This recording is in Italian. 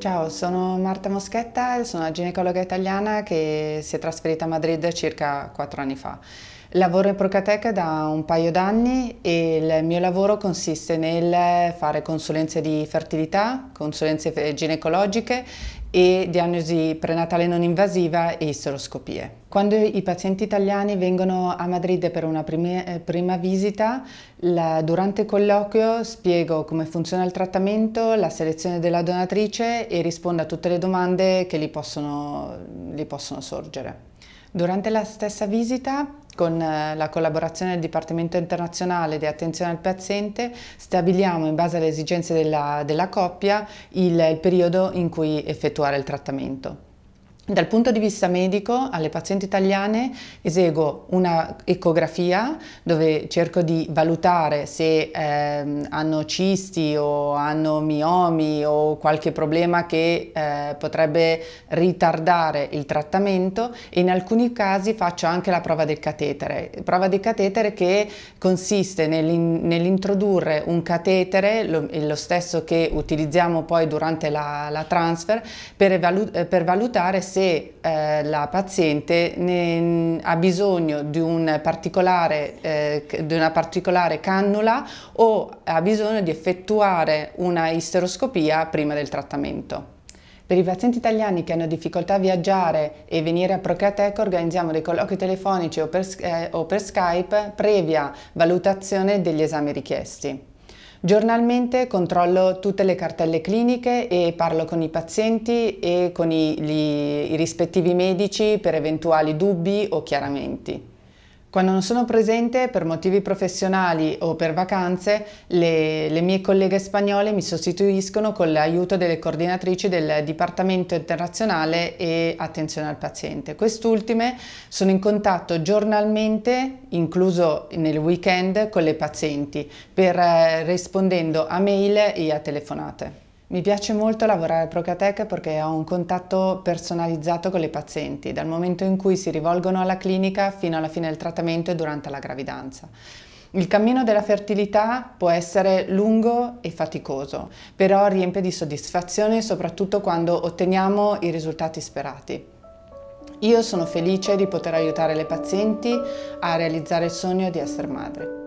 Ciao, sono Marta Moschetta, sono una ginecologa italiana che si è trasferita a Madrid circa quattro anni fa. Lavoro in Procatec da un paio d'anni e il mio lavoro consiste nel fare consulenze di fertilità, consulenze ginecologiche e diagnosi prenatale non invasiva e isteroscopie. Quando i pazienti italiani vengono a Madrid per una prima, eh, prima visita, la, durante il colloquio spiego come funziona il trattamento, la selezione della donatrice e rispondo a tutte le domande che gli possono, gli possono sorgere. Durante la stessa visita, con eh, la collaborazione del Dipartimento internazionale di attenzione al paziente, stabiliamo in base alle esigenze della, della coppia il, il periodo in cui effettuare il trattamento. Dal punto di vista medico, alle pazienti italiane eseguo una ecografia dove cerco di valutare se ehm, hanno cisti o hanno miomi o qualche problema che eh, potrebbe ritardare il trattamento e in alcuni casi faccio anche la prova del catetere. Prova del catetere che consiste nell'introdurre un catetere, lo, lo, stesso che utilizziamo poi durante la, la transfer, per, valu per valutare se se eh, la paziente ne, ha bisogno di, un eh, di, una particolare cannula o ha bisogno di effettuare una isteroscopia prima del trattamento. Per i pazienti italiani che hanno difficoltà a viaggiare e venire a Procreateca organizziamo dei colloqui telefonici o per, eh, o per Skype previa valutazione degli esami richiesti. Giornalmente controllo tutte le cartelle cliniche e parlo con i pazienti e con i, gli, i rispettivi medici per eventuali dubbi o chiaramenti. Quando non sono presente per motivi professionali o per vacanze, le, le mie colleghe spagnole mi sostituiscono con l'aiuto delle coordinatrici del Dipartimento internazionale e attenzione al paziente. Quest'ultime sono in contatto giornalmente, incluso nel weekend, con le pazienti, per, eh, rispondendo a mail e a telefonate. Mi piace molto lavorare al Procatec perché ho un contatto personalizzato con le pazienti, dal momento in cui si rivolgono alla clinica fino alla fine del trattamento e durante la gravidanza. Il cammino della fertilità può essere lungo e faticoso, però riempie di soddisfazione soprattutto quando otteniamo i risultati sperati. Io sono felice di poter aiutare le pazienti a realizzare il sogno di essere madre.